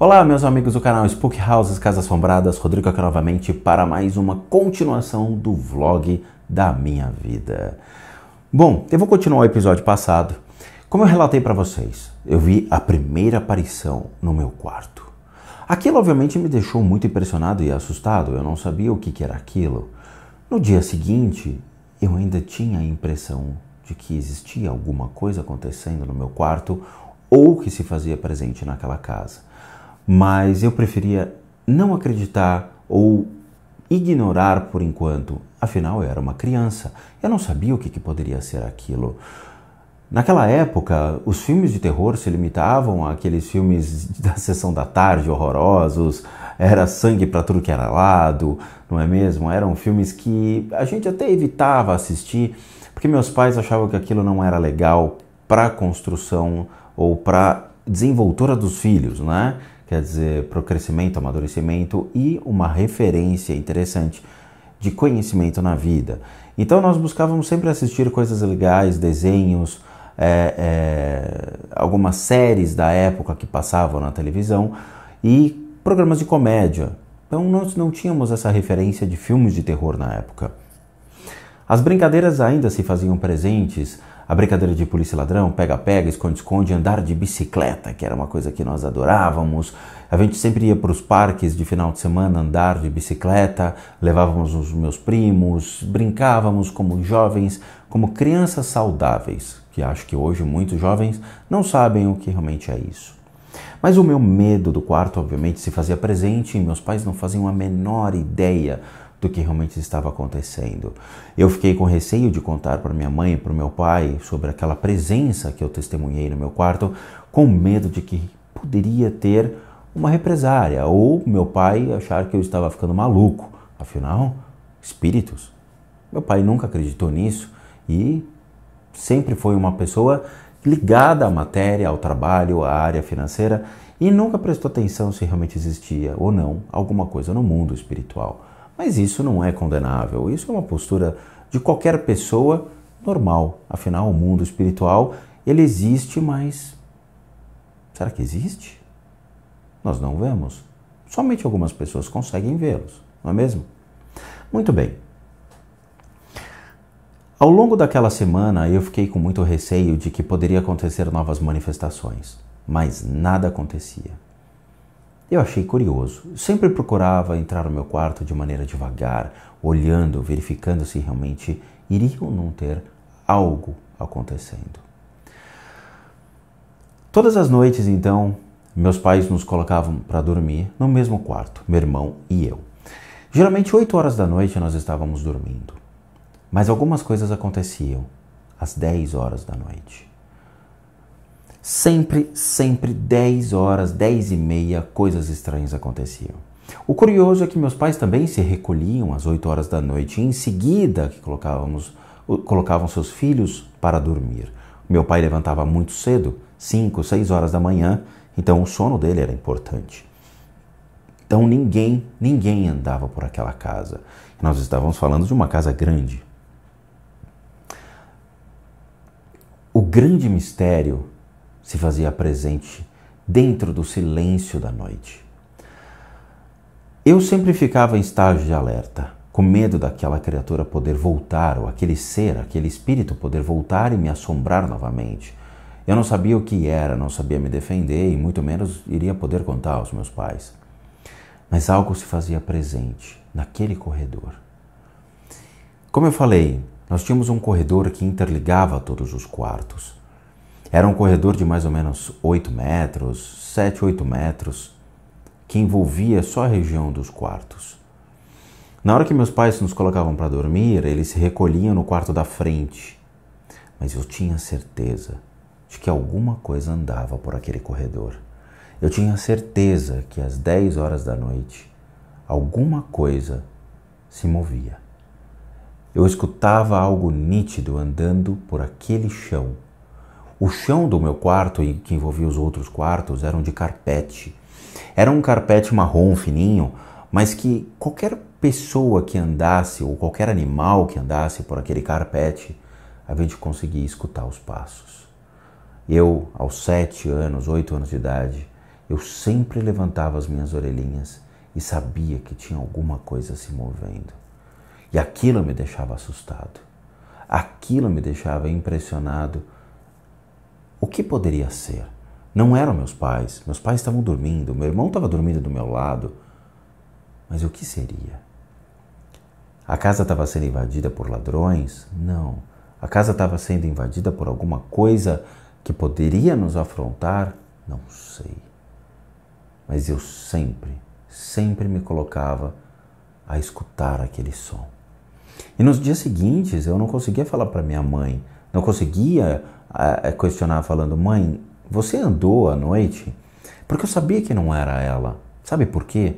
Olá, meus amigos do canal Spook Houses Casas Assombradas, Rodrigo aqui novamente para mais uma continuação do vlog da minha vida. Bom, eu vou continuar o episódio passado. Como eu relatei para vocês, eu vi a primeira aparição no meu quarto. Aquilo obviamente me deixou muito impressionado e assustado, eu não sabia o que, que era aquilo. No dia seguinte, eu ainda tinha a impressão de que existia alguma coisa acontecendo no meu quarto ou que se fazia presente naquela casa mas eu preferia não acreditar ou ignorar por enquanto. Afinal, eu era uma criança, eu não sabia o que, que poderia ser aquilo. Naquela época, os filmes de terror se limitavam àqueles filmes da sessão da tarde horrorosos, era sangue para tudo que era lado, não é mesmo? Eram filmes que a gente até evitava assistir, porque meus pais achavam que aquilo não era legal para construção ou para desenvoltura dos filhos, né? quer dizer, para o crescimento, amadurecimento e uma referência interessante de conhecimento na vida. Então nós buscávamos sempre assistir coisas legais, desenhos, é, é, algumas séries da época que passavam na televisão e programas de comédia. Então nós não tínhamos essa referência de filmes de terror na época. As brincadeiras ainda se faziam presentes, a brincadeira de polícia ladrão, pega-pega, esconde-esconde, andar de bicicleta, que era uma coisa que nós adorávamos. A gente sempre ia para os parques de final de semana andar de bicicleta, levávamos os meus primos, brincávamos como jovens, como crianças saudáveis, que acho que hoje muitos jovens não sabem o que realmente é isso. Mas o meu medo do quarto, obviamente, se fazia presente e meus pais não faziam a menor ideia do que realmente estava acontecendo. Eu fiquei com receio de contar para minha mãe e para o meu pai sobre aquela presença que eu testemunhei no meu quarto, com medo de que poderia ter uma represária ou meu pai achar que eu estava ficando maluco. Afinal, espíritos. Meu pai nunca acreditou nisso e sempre foi uma pessoa ligada à matéria, ao trabalho, à área financeira e nunca prestou atenção se realmente existia ou não alguma coisa no mundo espiritual. Mas isso não é condenável, isso é uma postura de qualquer pessoa normal. Afinal, o mundo espiritual, ele existe, mas será que existe? Nós não vemos. Somente algumas pessoas conseguem vê-los, não é mesmo? Muito bem. Ao longo daquela semana, eu fiquei com muito receio de que poderia acontecer novas manifestações, mas nada acontecia. Eu achei curioso. Sempre procurava entrar no meu quarto de maneira devagar, olhando, verificando se realmente iria ou não ter algo acontecendo. Todas as noites, então, meus pais nos colocavam para dormir no mesmo quarto, meu irmão e eu. Geralmente, 8 horas da noite nós estávamos dormindo. Mas algumas coisas aconteciam às 10 horas da noite. Sempre, sempre 10 horas, 10 e meia, coisas estranhas aconteciam. O curioso é que meus pais também se recolhiam às 8 horas da noite e em seguida que colocávamos, colocavam seus filhos para dormir. Meu pai levantava muito cedo, 5, 6 horas da manhã, então o sono dele era importante. Então ninguém, ninguém andava por aquela casa. Nós estávamos falando de uma casa grande. O grande mistério se fazia presente dentro do silêncio da noite. Eu sempre ficava em estágio de alerta, com medo daquela criatura poder voltar, ou aquele ser, aquele espírito poder voltar e me assombrar novamente. Eu não sabia o que era, não sabia me defender e muito menos iria poder contar aos meus pais. Mas algo se fazia presente naquele corredor. Como eu falei, nós tínhamos um corredor que interligava todos os quartos. Era um corredor de mais ou menos 8 metros, 7, 8 metros, que envolvia só a região dos quartos. Na hora que meus pais nos colocavam para dormir, eles se recolhiam no quarto da frente. Mas eu tinha certeza de que alguma coisa andava por aquele corredor. Eu tinha certeza que às 10 horas da noite alguma coisa se movia. Eu escutava algo nítido andando por aquele chão o chão do meu quarto, e que envolvia os outros quartos, eram de carpete. Era um carpete marrom fininho, mas que qualquer pessoa que andasse, ou qualquer animal que andasse por aquele carpete, a gente conseguia escutar os passos. Eu, aos sete anos, oito anos de idade, eu sempre levantava as minhas orelhinhas e sabia que tinha alguma coisa se movendo. E aquilo me deixava assustado. Aquilo me deixava impressionado o que poderia ser? Não eram meus pais, meus pais estavam dormindo, meu irmão estava dormindo do meu lado. Mas o que seria? A casa estava sendo invadida por ladrões? Não. A casa estava sendo invadida por alguma coisa que poderia nos afrontar? Não sei. Mas eu sempre, sempre me colocava a escutar aquele som. E nos dias seguintes eu não conseguia falar para minha mãe, não conseguia a, questionar, falando: Mãe, você andou à noite? Porque eu sabia que não era ela. Sabe por quê?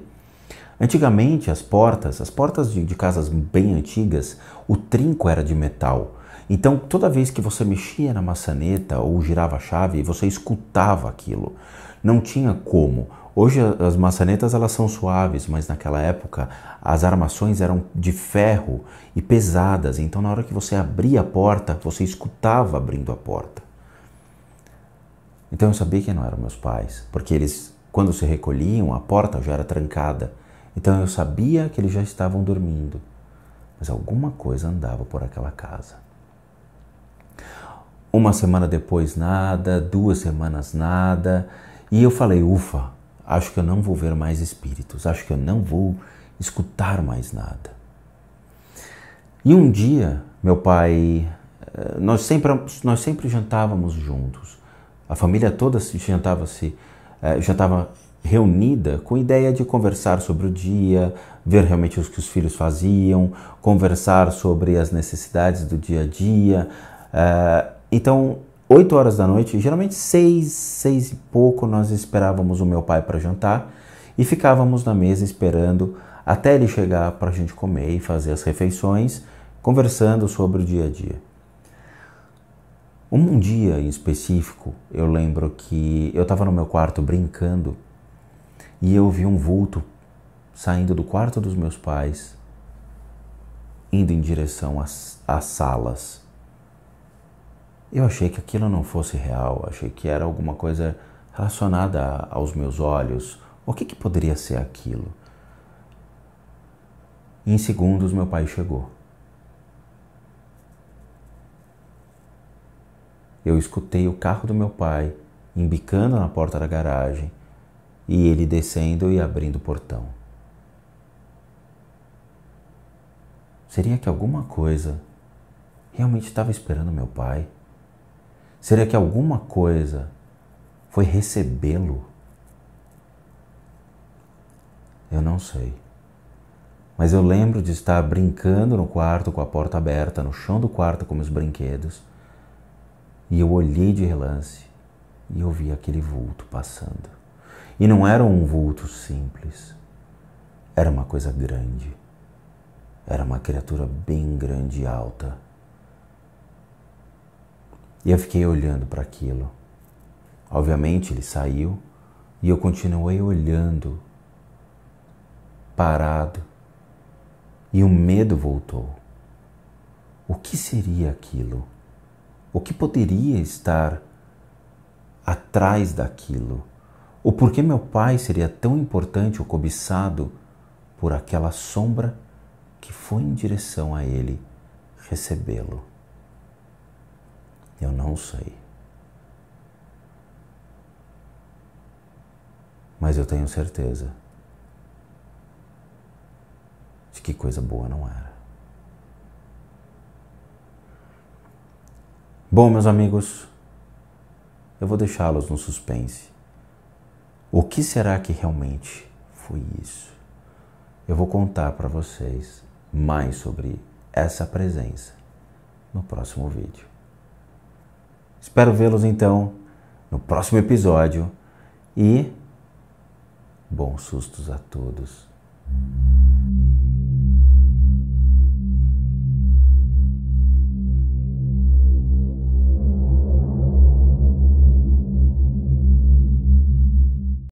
Antigamente, as portas, as portas de, de casas bem antigas, o trinco era de metal. Então, toda vez que você mexia na maçaneta ou girava a chave, você escutava aquilo. Não tinha como. Hoje as maçanetas elas são suaves, mas naquela época as armações eram de ferro e pesadas, então na hora que você abria a porta, você escutava abrindo a porta. Então eu sabia que não eram meus pais, porque eles, quando se recolhiam, a porta já era trancada. Então eu sabia que eles já estavam dormindo, mas alguma coisa andava por aquela casa. Uma semana depois, nada, duas semanas, nada, e eu falei: ufa, Acho que eu não vou ver mais espíritos, acho que eu não vou escutar mais nada. E um dia, meu pai, eh, nós sempre, nós sempre jantávamos juntos. A família toda jantava-se, eh, jantava reunida com a ideia de conversar sobre o dia, ver realmente o que os filhos faziam, conversar sobre as necessidades do dia a dia. Eh, então, 8 horas da noite, geralmente 6, 6 e pouco, nós esperávamos o meu pai para jantar e ficávamos na mesa esperando até ele chegar para a gente comer e fazer as refeições, conversando sobre o dia a dia. Um dia em específico, eu lembro que eu estava no meu quarto brincando e eu vi um vulto saindo do quarto dos meus pais, indo em direção às, às salas eu achei que aquilo não fosse real, achei que era alguma coisa relacionada aos meus olhos. O que, que poderia ser aquilo? Em segundos, meu pai chegou. Eu escutei o carro do meu pai embicando na porta da garagem e ele descendo e abrindo o portão. Seria que alguma coisa realmente estava esperando meu pai? Seria que alguma coisa foi recebê-lo? Eu não sei. Mas eu lembro de estar brincando no quarto com a porta aberta, no chão do quarto com meus brinquedos, e eu olhei de relance e eu vi aquele vulto passando. E não era um vulto simples, era uma coisa grande. Era uma criatura bem grande e alta. E eu fiquei olhando para aquilo. Obviamente ele saiu e eu continuei olhando, parado. E o medo voltou. O que seria aquilo? O que poderia estar atrás daquilo? O porquê meu pai seria tão importante ou cobiçado por aquela sombra que foi em direção a ele recebê-lo? Eu não sei. Mas eu tenho certeza de que coisa boa não era. Bom, meus amigos, eu vou deixá-los no suspense. O que será que realmente foi isso? Eu vou contar para vocês mais sobre essa presença no próximo vídeo. Espero vê-los então no próximo episódio e bons sustos a todos.